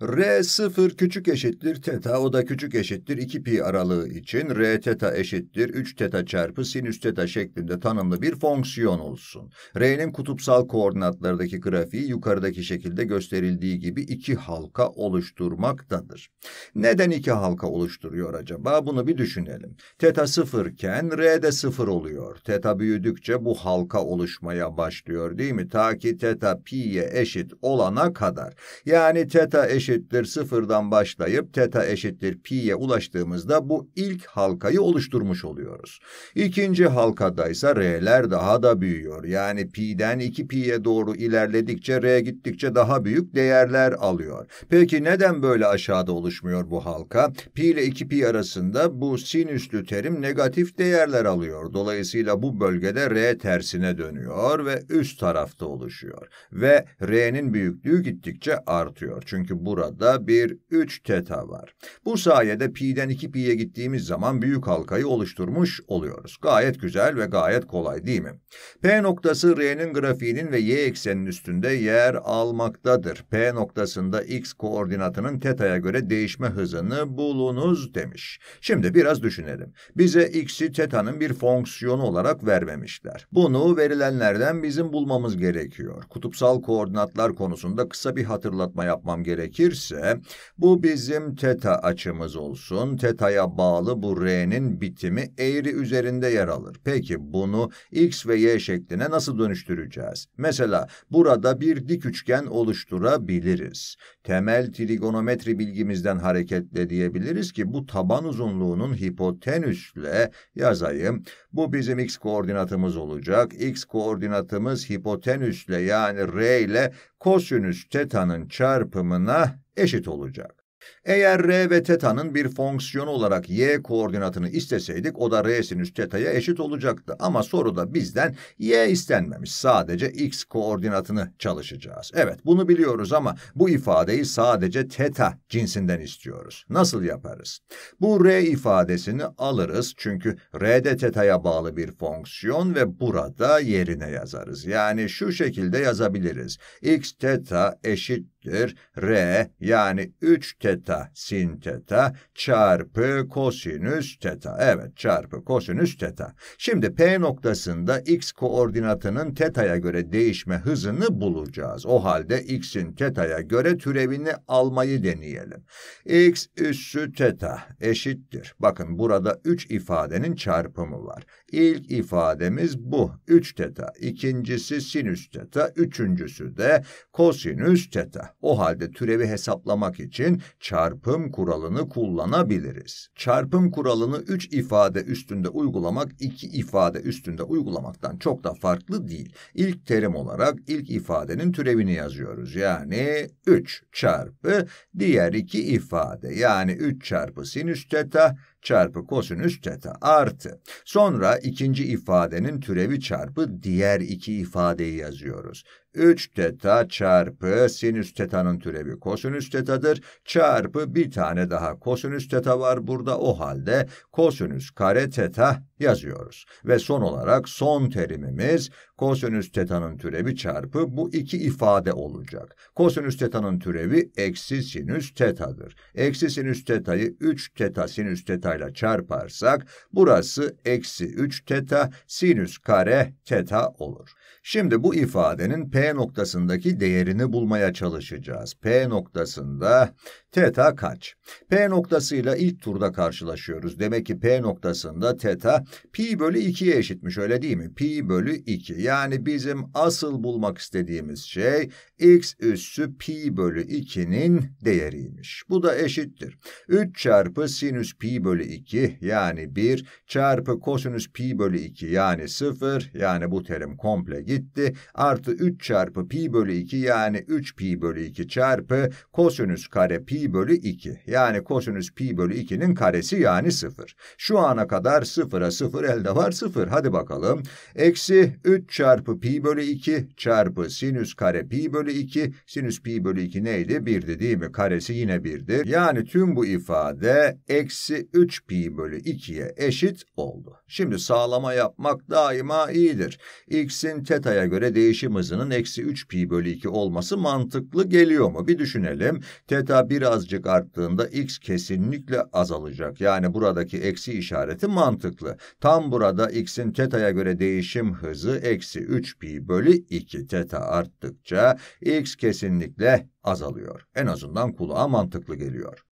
R0 küçük eşittir teta, o da küçük eşittir 2 pi aralığı için R teta eşittir 3 teta çarpı sinüs teta şeklinde tanımlı bir fonksiyon olsun. R'nin kutupsal koordinatlardaki grafiği yukarıdaki şekilde gösterildiği gibi iki halka oluşturmaktadır. Neden iki halka oluşturuyor acaba? Bunu bir düşünelim. Teta 0 iken R de 0 oluyor. Teta büyüdükçe bu halka oluşmaya başlıyor değil mi? Ta ki teta pi'ye eşit olana kadar. Yani teta eşit eşittir sıfırdan başlayıp teta eşittir pi'ye ulaştığımızda bu ilk halkayı oluşturmuş oluyoruz. İkinci halkada ise r'ler daha da büyüyor. Yani pi'den 2 pi'ye doğru ilerledikçe r gittikçe daha büyük değerler alıyor. Peki neden böyle aşağıda oluşmuyor bu halka? Pi ile 2 pi arasında bu sinüslü terim negatif değerler alıyor. Dolayısıyla bu bölgede r tersine dönüyor ve üst tarafta oluşuyor. Ve r'nin büyüklüğü gittikçe artıyor. Çünkü burası burada bir 3 teta var. Bu sayede pi'den 2 pi'ye gittiğimiz zaman büyük halkayı oluşturmuş oluyoruz. Gayet güzel ve gayet kolay değil mi? P noktası R'nin grafiğinin ve y ekseninin üstünde yer almaktadır. P noktasında x koordinatının teta'ya göre değişme hızını bulunuz demiş. Şimdi biraz düşünelim. Bize x'i teta'nın bir fonksiyonu olarak vermemişler. Bunu verilenlerden bizim bulmamız gerekiyor. Kutupsal koordinatlar konusunda kısa bir hatırlatma yapmam gerekir gelirse bu bizim teta açımız olsun. Teta'ya bağlı bu r'nin bitimi eğri üzerinde yer alır. Peki bunu x ve y şekline nasıl dönüştüreceğiz? Mesela burada bir dik üçgen oluşturabiliriz. Temel trigonometri bilgimizden hareketle diyebiliriz ki bu taban uzunluğunun hipotenüsle yazayım. Bu bizim x koordinatımız olacak. x koordinatımız hipotenüsle yani r ile kosinüs teta'nın çarpımına eşit olacak. Eğer r ve teta'nın bir fonksiyonu olarak y koordinatını isteseydik o da r sinüs teta'ya eşit olacaktı. Ama soruda bizden y istenmemiş. Sadece x koordinatını çalışacağız. Evet bunu biliyoruz ama bu ifadeyi sadece teta cinsinden istiyoruz. Nasıl yaparız? Bu r ifadesini alırız çünkü r de teta'ya bağlı bir fonksiyon ve burada yerine yazarız. Yani şu şekilde yazabiliriz. x teta eşittir r yani 3 teta teta sin teta çarpı kosinüs teta. Evet çarpı kosinüs teta. Şimdi P noktasında x koordinatının teta'ya göre değişme hızını bulacağız. O halde x'in teta'ya göre türevini almayı deneyelim. x üssü teta eşittir. Bakın burada 3 ifadenin çarpımı var. İlk ifademiz bu. 3 teta. İkincisi sinüs teta. Üçüncüsü de kosinüs teta. O halde türevi hesaplamak için çarpım kuralını kullanabiliriz. Çarpım kuralını 3 ifade üstünde uygulamak 2 ifade üstünde uygulamaktan çok da farklı değil. İlk terim olarak ilk ifadenin türevini yazıyoruz. Yani 3 çarpı diğer iki ifade yani 3 çarpı sinüs teta çarpı kosinüs teta artı. Sonra ikinci ifadenin türevi çarpı diğer iki ifadeyi yazıyoruz. 3 teta çarpı sinüs tetanın türevi kosinüs tetadır. Çarpı bir tane daha kosinüs teta var burada o halde kosinüs kare teta yazıyoruz. Ve son olarak son terimimiz kosinüs tetanın türevi çarpı bu iki ifade olacak. Kosinüs tetanın türevi eksi sinüs tetadır. Eksi sinüs tetayı 3 teta sinüs teta ile çarparsak burası eksi 3 teta sinüs kare teta olur. Şimdi bu ifadenin P noktasındaki değerini bulmaya çalışacağız. P noktasında Teta kaç? P noktasıyla ilk turda karşılaşıyoruz. Demek ki P noktasında teta pi bölü 2'ye eşitmiş öyle değil mi? Pi bölü 2. Yani bizim asıl bulmak istediğimiz şey x üssü pi bölü 2'nin değeriymiş. Bu da eşittir. 3 çarpı sinüs pi bölü 2 yani 1 çarpı kosinüs pi bölü 2 yani 0 yani bu terim komple gitti. Artı 3 çarpı pi bölü 2 yani 3 pi bölü 2 çarpı kosinüs kare pi pi bölü 2. Yani kosinüs pi bölü 2'nin karesi yani 0. Şu ana kadar 0'a 0 elde var 0. Hadi bakalım. Eksi 3 çarpı pi bölü 2 çarpı sinüs kare pi bölü 2. Sinüs pi bölü 2 neydi? 1'di değil mi? Karesi yine 1'dir. Yani tüm bu ifade eksi 3 pi bölü 2'ye eşit oldu. Şimdi sağlama yapmak daima iyidir. X'in teta'ya göre değişim hızının eksi 3 pi bölü 2 olması mantıklı geliyor mu? Bir düşünelim. Teta 1 azıcık arttığında x kesinlikle azalacak. Yani buradaki eksi işareti mantıklı. Tam burada x'in teta'ya göre değişim hızı eksi 3 pi bölü 2 teta arttıkça x kesinlikle azalıyor. En azından kulağa mantıklı geliyor.